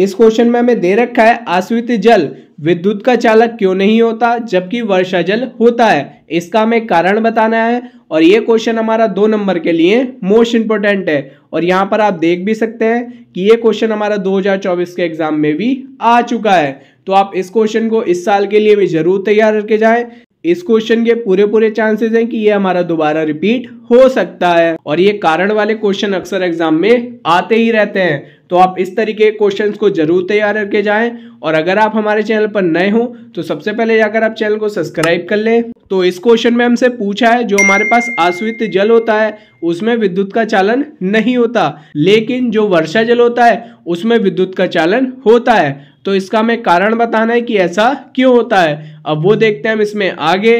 इस क्वेश्चन में हमें दे रखा है आश्रित जल विद्युत का चालक क्यों नहीं होता जबकि वर्षा जल होता है इसका हमें कारण बताना है और ये क्वेश्चन हमारा दो नंबर के लिए मोस्ट इंपॉर्टेंट है और यहाँ पर आप देख भी सकते हैं कि ये क्वेश्चन हमारा 2024 के एग्जाम में भी आ चुका है तो आप इस क्वेश्चन को इस साल के लिए भी जरूर तैयार करके जाए इस क्वेश्चन के पूरे पूरे चांसेस हैं कि ये हमारा दोबारा रिपीट हो सकता है और ये कारण वाले क्वेश्चन अक्सर एग्जाम में आते ही रहते हैं तो आप इस तरीके के क्वेश्चंस को जरूर तैयार करके जाएं और अगर आप हमारे चैनल पर नए हो तो सबसे पहले जाकर आप चैनल को सब्सक्राइब कर लें तो इस क्वेश्चन में हमसे पूछा है जो हमारे पास आश्वित जल होता है उसमें विद्युत का चालन नहीं होता लेकिन जो वर्षा जल होता है उसमें विद्युत का चालन होता है तो इसका हमें कारण बताना है कि ऐसा क्यों होता है अब वो देखते हैं हम इसमें आगे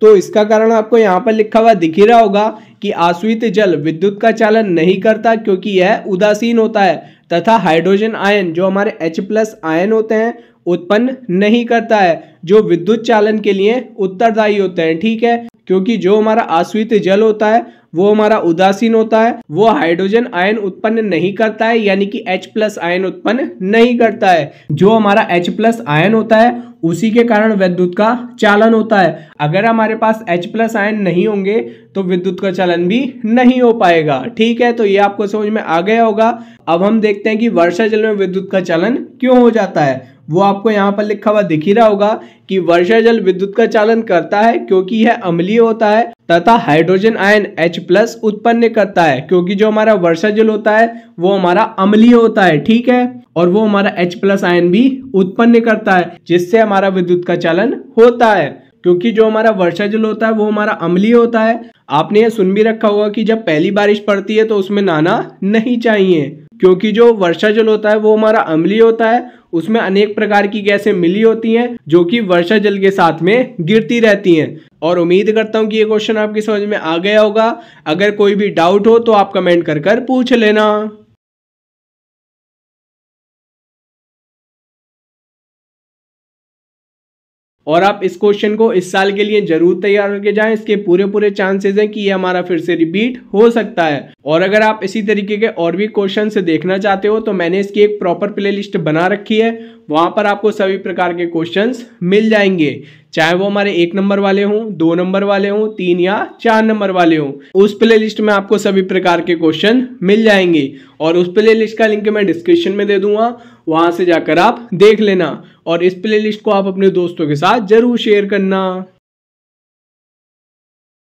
तो इसका कारण आपको यहाँ पर लिखा हुआ दिख ही रहा होगा कि आश्वित जल विद्युत का चालन नहीं करता क्योंकि यह उदासीन होता है तथा हाइड्रोजन आयन जो हमारे H प्लस आयन होते हैं उत्पन्न नहीं करता है जो विद्युत चालन के लिए उत्तरदायी होते हैं ठीक है क्योंकि जो हमारा आश्वित जल होता है वो हमारा उदासीन होता है वो हाइड्रोजन आयन उत्पन्न नहीं करता है यानी कि H प्लस आयन उत्पन्न नहीं करता है जो हमारा एच प्लस आयन होता है उसी के कारण विद्युत का चालन होता है अगर हमारे पास H प्लस आयन नहीं होंगे तो विद्युत का चालन भी नहीं हो पाएगा ठीक है तो ये आपको समझ में आ गया होगा अब हम देखते हैं कि वर्षा जल में विद्युत का चालन क्यों हो जाता है वो आपको यहाँ पर लिखा हुआ दिख ही रहा होगा कि वर्षा जल विद्युत का चालन करता है क्योंकि यह अम्लीय होता है तथा हाइड्रोजन आयन H प्लस उत्पन्न करता है क्योंकि जो हमारा वर्षा जल होता है वो हमारा अम्लीय होता है ठीक है और वो हमारा H प्लस आयन भी उत्पन्न करता है जिससे हमारा विद्युत का चालन होता है क्योंकि जो हमारा वर्षा जल होता है वो हमारा अम्लीय होता है आपने यह सुन भी रखा होगा कि जब पहली बारिश पड़ती है तो उसमें नाना नहीं चाहिए क्योंकि जो वर्षा जल होता है वो हमारा अम्लीय होता है उसमें अनेक प्रकार की गैसें मिली होती हैं जो कि वर्षा जल के साथ में गिरती रहती हैं और उम्मीद करता हूं कि ये क्वेश्चन आपकी समझ में आ गया होगा अगर कोई भी डाउट हो तो आप कमेंट कर कर पूछ लेना और आप इस क्वेश्चन को इस साल के लिए जरूर तैयार करके जाएं इसके पूरे पूरे चांसेस हैं कि ये हमारा फिर से रिपीट हो सकता है और अगर आप इसी तरीके के और भी क्वेश्चन देखना चाहते हो तो मैंने इसकी एक प्रॉपर प्लेलिस्ट बना रखी है वहां पर आपको सभी प्रकार के क्वेश्चन मिल जाएंगे चाहे वो हमारे एक नंबर वाले हों दो नंबर वाले हों तीन या चार नंबर वाले हों उस प्ले लिस्ट में आपको सभी प्रकार के क्वेश्चन मिल जाएंगे और उस प्ले लिस्ट का लिंक मैं डिस्क्रिप्शन में दे दूंगा वहां से जाकर आप देख लेना और इस प्लेलिस्ट को आप अपने दोस्तों के साथ ज़रूर शेयर करना